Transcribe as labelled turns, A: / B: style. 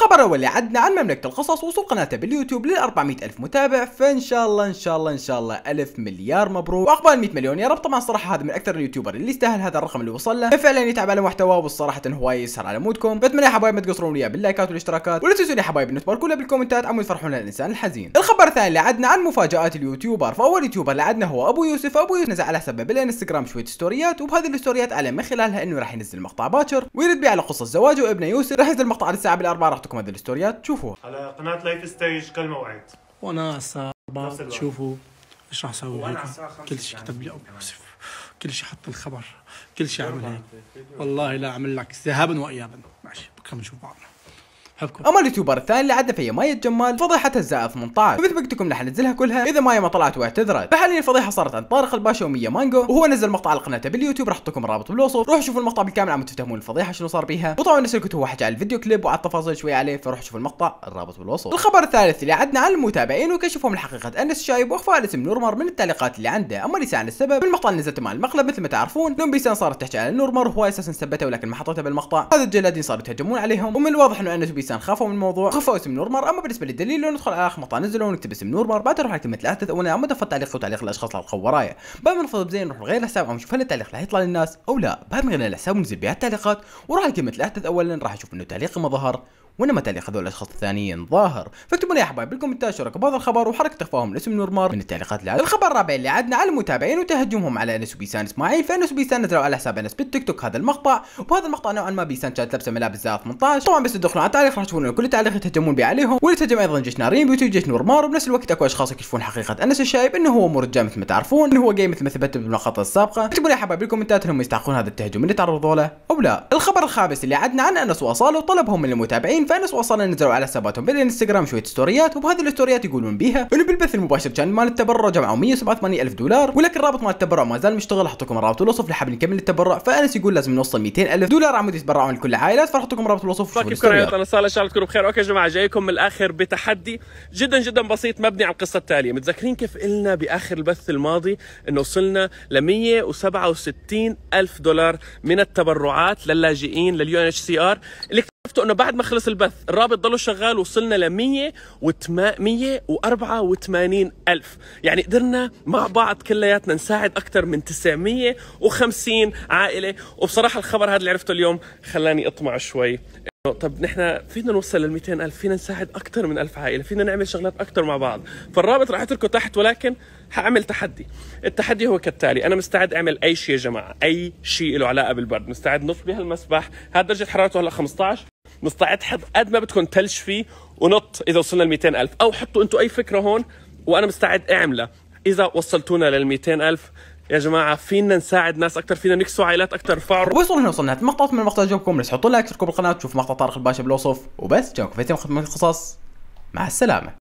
A: الخبر أول اللي عدنا عن مملكة القصص وصول قناتها باليوتيوب لل 400 ألف متابع فإن شاء الله إن شاء الله إن شاء الله ألف مليار مبروك وأقبال 100 مليون يا رب طبعا صراحة هذا من أكثر اليوتيوبر اللي يستاهل هذا الرقم اللي وصل له فعلا يتعب على محتواه والصراحة هواي يسهر على مودكم بتمنى يا حبايب ما تقصرون وياه باللايكات والاشتراكات ولا تنسون يا حبايب انه تباركوا بالكومنتات عم يفرحون الانسان الحزين الخبر الثاني اللي عدنا عن مفاجآت اليوتيوبر فأول يوتيوبر اللي عدنا هو أبو يوسف أبو يوسف نزل على حسابه بالانستغرام شوية ستوريات وبهذه الستوريات أعلن من خلالها إنه راح ينزل مقطع باكر ويرد بيه على قصة زواجه وابنه يوسف راح ينزل مقطع الساعة بالأربعة راح حكم هذه الستوريات تشوفوها
B: على قناه لايف ستيج كالموعد
A: وانا الساعه 4 تشوفوا
B: ايش راح اسوي هيك كل شيء كتب لي ابو يوسف كل شيء حط الخبر كل شيء عمل هيك والله لا اعمل لك ذهابا وايابا ماشي بكره بنشوف بعضنا
A: حبكم اما اليوتيوبر الثاني اللي عدنا فيا مايا الجمال فضيحتها الزائر 18 فمثل ما قلت لكم راح ننزلها كلها اذا مايا ما طلعت واعتذرت فحاليا الفضيحه صارت عن طارق الباشا وميا مانجو وهو نزل مقطع على قناته باليوتيوب راح احط لكم الرابط بالوصف روحوا شوفوا المقطع بالكامل عم تفهمون الفضيحه شنو صار بيها وطبعا نفس الكتب هو حكى على الفيديو كليب وعلى التفاصيل شوي عليه فروحوا شوفوا المقطع الرابط بالوصف الخبر الثالث اللي عدنا عن المتابعين وكشفوا من حقيقه انس شايب واخفاء الاسم نورمر من التعليقات اللي عنده اما ليس عن السبب المقطع اللي نزلت مع المقلب مثل ما تعرفون لون بيسان صارت تحكي على نورمر وهو اساسا ثبته ولكن ما حطته بالمقطع هذا الجلادين صاروا يتهجمون عليهم ومن الواضح انه انس الانسان خافوا من الموضوع خافوا اسم نور مار اما بالنسبه للدليل لو ندخل على اخر مقطع نزله ونكتب اسم نور مار بعد نروح على كلمه الاحدث اولا نعم. ما في التعليق وتعليق الاشخاص اللي القوا ورايا بعد ما نفضل بزين نروح لغير الحساب او نشوف هل التعليق راح يطلع للناس او لا بعد ما غير الحساب ونزل بها التعليقات وراح على كلمه الاحدث اولا راح اشوف انه تعليقي ما ظهر وانما تعليق هذول الاشخاص الثانيين ظاهر فاكتبوا لي يا حبايب بالكومنتات شاركوا بهذا الخبر وحركه تفاهم لاسم نورمار من التعليقات العادة الخبر الرابع اللي عدنا على المتابعين وتهجمهم على انس وبيسان اسماعيل فانس وبيسان نزلوا على حساب انس بالتيك توك هذا المقطع وبهذا المقطع نوعا ما بيسان كانت لابسه ملابس زائد 18 طبعا بس تدخلون على التعليق راح تشوفون كل التعليق يتهجمون به عليهم ويتهجم ايضا جيش نارين بيوتي وجيش نورمار وبنفس الوقت اكو اشخاص يكشفون حقيقه انس الشايب انه هو مو رجال مثل ما تعرفون انه هو جاي مثل ما ثبت بالمقاطع السابقه اكتبوا لي يا حبايب بالكومنتات انهم يستحقون هذا التهجم اللي تعرضوا له او لا الخبر الخامس اللي عدنا عن انس واصاله وطلبهم من المتابعين فانس وصلنا نزلوا على حساباتهم بالانستغرام شويه ستوريات وبهذه الستوريات يقولون بيها انه بالبث المباشر كان مال التبرع جمعوا 187 الف دولار ولكن الرابط مال التبرع ما زال مشتغل احط لكم الرابط بالوصف لحاب نكمل التبرع فانس يقول لازم نوصل 200 الف دولار عمود يتبرعون لكل العائلات فراح لكم رابط الوصف كيف انا
B: صار ان شاء الله تكونوا بخير اوكي يا جماعه جايكم من الاخر بتحدي جدا جدا بسيط مبني على القصه التاليه متذكرين كيف قلنا باخر البث الماضي انه وصلنا ل 167 الف دولار من التبرعات للاجئين لليو ان اتش سي ار عرفتوا انه بعد ما خلص البث الرابط ضلوا شغال وصلنا ل 184 الف يعني قدرنا مع بعض كلياتنا نساعد اكثر من 950 عائله وبصراحه الخبر هذا اللي عرفته اليوم خلاني اطمع شوي طب نحن فينا نوصل لل 200 ألف فينا نساعد أكثر من ألف عائلة فينا نعمل شغلات أكثر مع بعض فالرابط راح أتركه تحت ولكن حأعمل تحدي التحدي هو كالتالي أنا مستعد أعمل أي شيء يا جماعة أي شيء له علاقة بالبرد مستعد نط بهالمسبح هاد درجة حرارته هلا 15 مستعد حط قد ما بدكم ثلج فيه ونط إذا وصلنا ل 200 ألف أو حطوا أنتم أي فكرة هون وأنا مستعد أعملها إذا وصلتونا لل 200 ألف يا جماعه فينا نساعد ناس اكثر فينا نكسو عائلات اكثر فعر
A: وصلنا هنا وصلنا مقطع من المقطع جابكم لا تحطوا لايك تشتركوا بالقناه تشوفوا مقطع طارق الباشا بالوصف وبس جاكم في تم خدمه القصص مع السلامه